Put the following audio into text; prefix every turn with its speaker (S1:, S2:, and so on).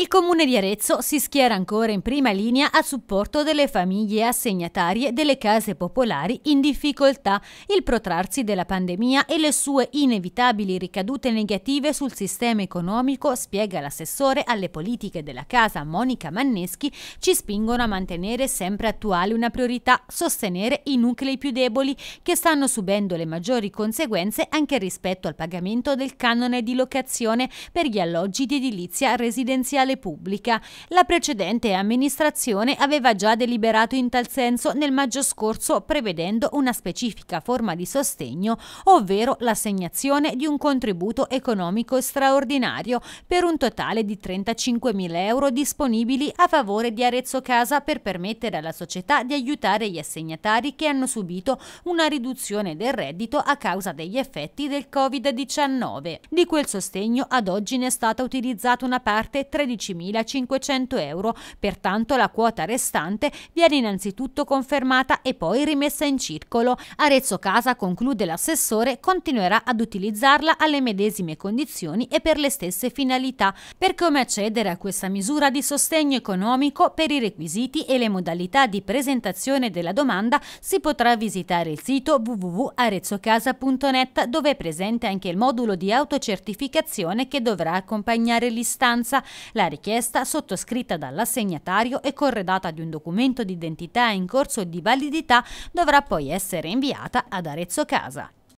S1: Il comune di Arezzo si schiera ancora in prima linea a supporto delle famiglie assegnatarie delle case popolari in difficoltà, il protrarsi della pandemia e le sue inevitabili ricadute negative sul sistema economico, spiega l'assessore alle politiche della casa Monica Manneschi, ci spingono a mantenere sempre attuale una priorità, sostenere i nuclei più deboli che stanno subendo le maggiori conseguenze anche rispetto al pagamento del canone di locazione per gli alloggi di edilizia residenziale totale pubblica. La precedente amministrazione aveva già deliberato in tal senso nel maggio scorso prevedendo una specifica forma di sostegno, ovvero l'assegnazione di un contributo economico straordinario per un totale di 35.000 euro disponibili a favore di Arezzo Casa per permettere alla società di aiutare gli assegnatari che hanno subito una riduzione del reddito a causa degli effetti del Covid-19. Di quel sostegno ad oggi ne è stata utilizzata una parte 13 12.500 euro, pertanto la quota restante viene innanzitutto confermata e poi rimessa in circolo. Arezzo Casa, conclude l'assessore, continuerà ad utilizzarla alle medesime condizioni e per le stesse finalità, per come accedere a questa misura di sostegno economico per i requisiti e le modalità di presentazione della domanda si potrà visitare il sito www.arezzocasa.net dove è presente anche il modulo di autocertificazione che dovrà accompagnare l'istanza. La richiesta, sottoscritta dall'assegnatario e corredata di un documento d'identità in corso di validità, dovrà poi essere inviata ad Arezzo Casa.